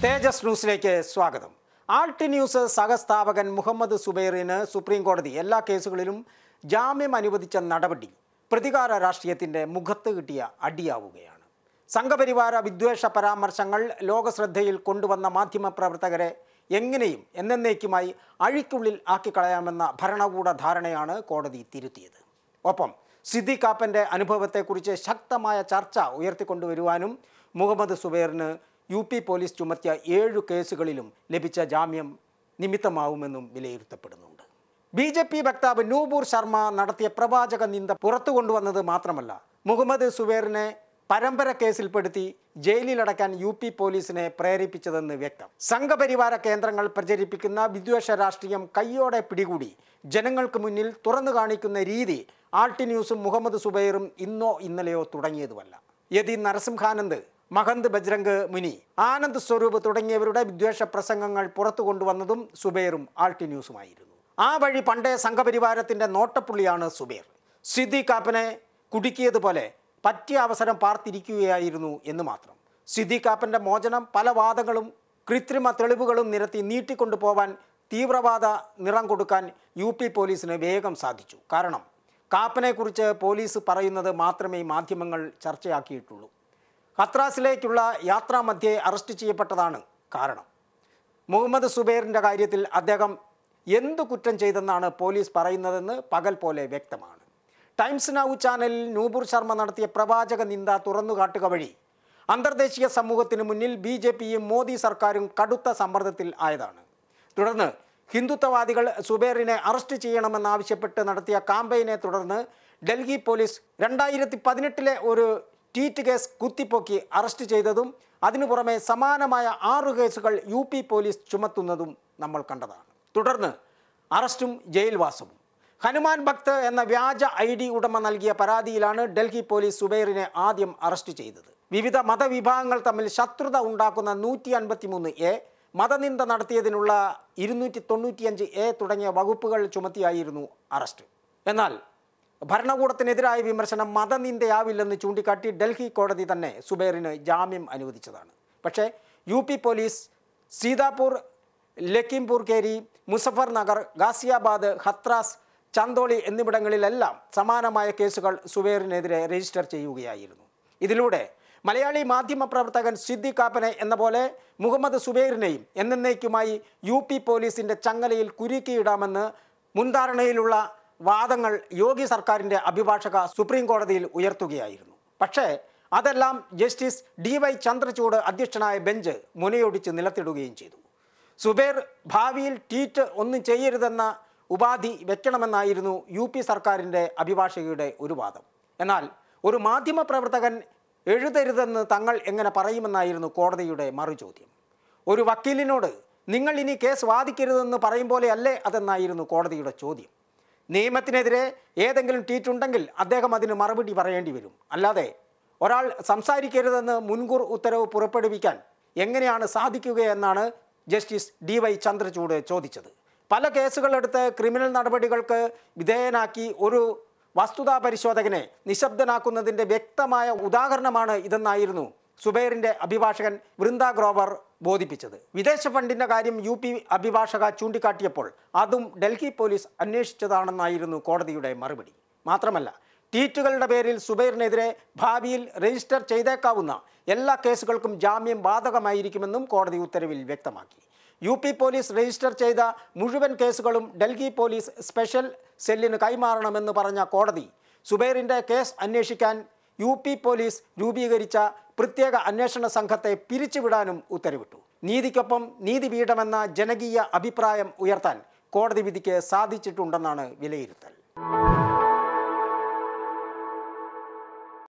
തേജസ് ന്യൂസിലേക്ക് സ്വാഗതം Alt News സഹസ്ഥാപകൻ മുഹമ്മദ് സുബൈറിന് സുപ്രീം കോടതി എല്ലാ കേസുകളിലും ജാമ്യം അനുവദിച്ച നടപടി പ്രതികാര രാഷ്ട്രീയത്തിൻ്റെ മുഖത്ത് കിട്ടിയ അടിയാവുകയാണ് സംഘപരിവാര വിദ്വേഷ പരാമർശങ്ങൾ ലോകശ്രദ്ധയിൽ കൊണ്ടുവന്ന മാധ്യമപ്രവർത്തകരെ എങ്ങനെയും എന്നേക്കുമായി അഴിക്കുള്ളിൽ ആക്കിക്കളയാമെന്ന ഭരണകൂട ധാരണയാണ് കോടതി തിരുത്തിയത് ഒപ്പം സിദ്ദി കാപ്പൻ്റെ അനുഭവത്തെക്കുറിച്ച് ശക്തമായ ചർച്ച ഉയർത്തിക്കൊണ്ടുവരുവാനും മുഹമ്മദ് സുബൈറിന് യു പി പോലീസ് ചുമത്തിയ ഏഴു കേസുകളിലും ലഭിച്ച ജാമ്യം നിമിത്തമാവുമെന്നും വിലയിരുത്തപ്പെടുന്നുണ്ട് ബി ജെ പി വക്താവ് നൂപൂർ ശർമ്മ നടത്തിയ പ്രവാചക നിന്ദ പുറത്തു കൊണ്ടുവന്നത് മാത്രമല്ല മുഹമ്മദ് സുവേറിനെ പരമ്പര കേസിൽപ്പെടുത്തി ജയിലിലടക്കാൻ യു പി പോലീസിനെ പ്രേരിപ്പിച്ചതെന്ന് വ്യക്തം സംഘപരിവാര കേന്ദ്രങ്ങൾ പ്രചരിപ്പിക്കുന്ന വിദ്വേഷ രാഷ്ട്രീയം കയ്യോടെ പിടികൂടി ജനങ്ങൾക്ക് മുന്നിൽ തുറന്നു കാണിക്കുന്ന രീതി ആൾട്ടി ന്യൂസും മുഹമ്മദ് സുബൈറും ഇന്നോ ഇന്നലെയോ തുടങ്ങിയതുമല്ല യതി നരസിംഹാനന്ദ് മഹന്ത് ബജ്രംഗ് മുനി ആനന്ദ് സ്വരൂപ് തുടങ്ങിയവരുടെ വിദ്വേഷ പ്രസംഗങ്ങൾ പുറത്തു കൊണ്ടുവന്നതും സുബേറും ആൾട്ടി ന്യൂസുമായിരുന്നു ആ വഴി പണ്ടേ സംഘപരിവാരത്തിൻ്റെ നോട്ടപ്പുള്ളിയാണ് സുബേർ സിദ്ദി കാപ്പനെ കുടുക്കിയതുപോലെ പറ്റിയ അവസരം പാർത്തിരിക്കുകയായിരുന്നു എന്ന് മാത്രം സിദ്ദി കാപ്പൻ്റെ മോചനം പല വാദങ്ങളും കൃത്രിമ തെളിവുകളും നിരത്തി നീട്ടിക്കൊണ്ടുപോവാൻ തീവ്രവാദ നിറം കൊടുക്കാൻ യു പി പോലീസിന് വേഗം സാധിച്ചു കാരണം കാപ്പനെക്കുറിച്ച് പോലീസ് പറയുന്നത് മാത്രമേ മാധ്യമങ്ങൾ ചർച്ചയാക്കിയിട്ടുള്ളൂ ഹത്രാസിലേക്കുള്ള യാത്രാമധ്യേ അറസ്റ്റ് ചെയ്യപ്പെട്ടതാണ് കാരണം മുഹമ്മദ് സുബൈറിൻ്റെ കാര്യത്തിൽ അദ്ദേഹം എന്തു കുറ്റം ചെയ്തെന്നാണ് പോലീസ് പറയുന്നതെന്ന് പകൽ പോലെ വ്യക്തമാണ് ടൈംസ് നൗ ചാനലിൽ നൂപുർ ശർമ്മ നടത്തിയ പ്രവാചക നിന്ദ തുറന്നുകാട്ടുക വഴി അന്തർദേശീയ സമൂഹത്തിന് മുന്നിൽ ബി ജെ പിയും മോദി സർക്കാരും കടുത്ത സമ്മർദ്ദത്തിൽ ആയതാണ് തുടർന്ന് ഹിന്ദുത്വവാദികൾ സുബേറിനെ അറസ്റ്റ് ചെയ്യണമെന്നാവശ്യപ്പെട്ട് നടത്തിയ കാമ്പയിനെ തുടർന്ന് ഡൽഹി പോലീസ് രണ്ടായിരത്തി പതിനെട്ടിലെ ഒരു ട്വീറ്റ് കേസ് കുത്തിപ്പൊക്കി അറസ്റ്റ് ചെയ്തതും അതിനു പുറമെ സമാനമായ ആറു കേസുകൾ യു പി പോലീസ് ചുമത്തുന്നതും നമ്മൾ കണ്ടതാണ് തുടർന്ന് അറസ്റ്റും ജയിൽവാസവും ഹനുമാൻ ഭക്ത് എന്ന വ്യാജ ഐ ഡി ഉടമ നൽകിയ പരാതിയിലാണ് ഡൽഹി പോലീസ് സുബൈറിനെ ആദ്യം അറസ്റ്റ് ചെയ്തത് വിവിധ മതവിഭാഗങ്ങൾ തമ്മിൽ ശത്രുത ഉണ്ടാക്കുന്ന നൂറ്റി അൻപത്തിമൂന്ന് എ മതനിന്ദ നടത്തിയതിനുള്ള ഇരുന്നൂറ്റി തൊണ്ണൂറ്റിയഞ്ച് എ തുടങ്ങിയ വകുപ്പുകൾ ചുമത്തിയായിരുന്നു അറസ്റ്റ് എന്നാൽ ഭരണകൂടത്തിനെതിരായ വിമർശനം മതനിന്ദയാവില്ലെന്ന് ചൂണ്ടിക്കാട്ടി ഡൽഹി കോടതി തന്നെ സുബൈറിന് ജാമ്യം അനുവദിച്ചതാണ് പക്ഷേ U P police Sitapur Lakhimpur Kheri Muzaffar Nagar Ghaziabad Hathras Chandauli എന്നിവിടങ്ങളിലെല്ലാം സമാനമായ കേസുകൾ സുബൈറിനെതിരെ രജിസ്റ്റർ ചെയ്യുകയായിരുന്നു ഇതിലൂടെ മലയാളി മാധ്യമ പ്രവർത്തകൻ സിദ്ദി കാപ്പനെ എന്ന പോലെ മുഹമ്മദ് സുബൈറിനെയും എന്നേക്കുമായി യു പി പോലീസിൻ്റെ ചങ്ങലയിൽ കുരുക്കിയിടാമെന്ന് മുൻധാരണയിലുള്ള വാദങ്ങൾ യോഗി സർക്കാരിൻ്റെ അഭിഭാഷക സുപ്രീം കോടതിയിൽ ഉയർത്തുകയായിരുന്നു പക്ഷേ അതെല്ലാം ജസ്റ്റിസ് ഡി വൈ ചന്ദ്രചൂട് അധ്യക്ഷനായ ബെഞ്ച് മുനയൊടിച്ച് നിലത്തിടുകയും ചെയ്തു സുബേർ ഭാവിയിൽ ട്വീറ്റ് ഒന്നും ചെയ്യരുതെന്ന ഉപാധി വെക്കണമെന്നായിരുന്നു യു പി സർക്കാരിൻ്റെ അഭിഭാഷകയുടെ ഒരു വാദം എന്നാൽ ഒരു മാധ്യമപ്രവർത്തകൻ എഴുതരുതെന്ന് തങ്ങൾ എങ്ങനെ പറയുമെന്നായിരുന്നു കോടതിയുടെ മറുചോദ്യം ഒരു വക്കീലിനോട് നിങ്ങൾ ഇനി കേസ് വാദിക്കരുതെന്ന് പറയും പോലെയല്ലേ അതെന്നായിരുന്നു കോടതിയുടെ ചോദ്യം നിയമത്തിനെതിരെ ഏതെങ്കിലും ട്വീറ്റ് ഉണ്ടെങ്കിൽ അദ്ദേഹം അതിന് മറുപടി പറയേണ്ടി വരും അല്ലാതെ ഒരാൾ സംസാരിക്കരുതെന്ന് മുൻകൂർ ഉത്തരവ് പുറപ്പെടുവിക്കാൻ എങ്ങനെയാണ് സാധിക്കുകയെന്നാണ് ജസ്റ്റിസ് ഡി വൈ ചന്ദ്രചൂഡ് ചോദിച്ചത് പല കേസുകളെടുത്ത് ക്രിമിനൽ നടപടികൾക്ക് വിധേയനാക്കി ഒരു വസ്തുതാ പരിശോധകനെ നിശബ്ദനാക്കുന്നതിൻ്റെ വ്യക്തമായ ഉദാഹരണമാണ് ഇതെന്നായിരുന്നു സുബൈറിൻ്റെ അഭിഭാഷകൻ വൃന്ദ ഗ്രോവർ ബോധിപ്പിച്ചത് വിദേശ ഫണ്ടിൻ്റെ കാര്യം യു പി അഭിഭാഷക ചൂണ്ടിക്കാട്ടിയപ്പോൾ അതും ഡൽഹി പോലീസ് അന്വേഷിച്ചതാണെന്നായിരുന്നു കോടതിയുടെ മറുപടി മാത്രമല്ല ട്വീറ്റുകളുടെ പേരിൽ സുബൈറിനെതിരെ ഭാവിയിൽ രജിസ്റ്റർ ചെയ്തേക്കാവുന്ന എല്ലാ കേസുകൾക്കും ജാമ്യം ബാധകമായിരിക്കുമെന്നും കോടതി ഉത്തരവിൽ വ്യക്തമാക്കി യു പി പോലീസ് രജിസ്റ്റർ ചെയ്ത മുഴുവൻ കേസുകളും ഡൽഹി പോലീസ് സ്പെഷ്യൽ സെല്ലിന് കൈമാറണമെന്ന് പറഞ്ഞ കോടതി സുബൈറിൻ്റെ കേസ് അന്വേഷിക്കാൻ യു പി പോലീസ് രൂപീകരിച്ച പ്രത്യേക അന്വേഷണ സംഘത്തെ പിരിച്ചുവിടാനും ഉത്തരവിട്ടു നീതിക്കൊപ്പം വീടമെന്ന ജനകീയ അഭിപ്രായം ഉയർത്താൻ കോടതി വിധിക്ക് സാധിച്ചിട്ടുണ്ടെന്നാണ് വിലയിരുത്തൽ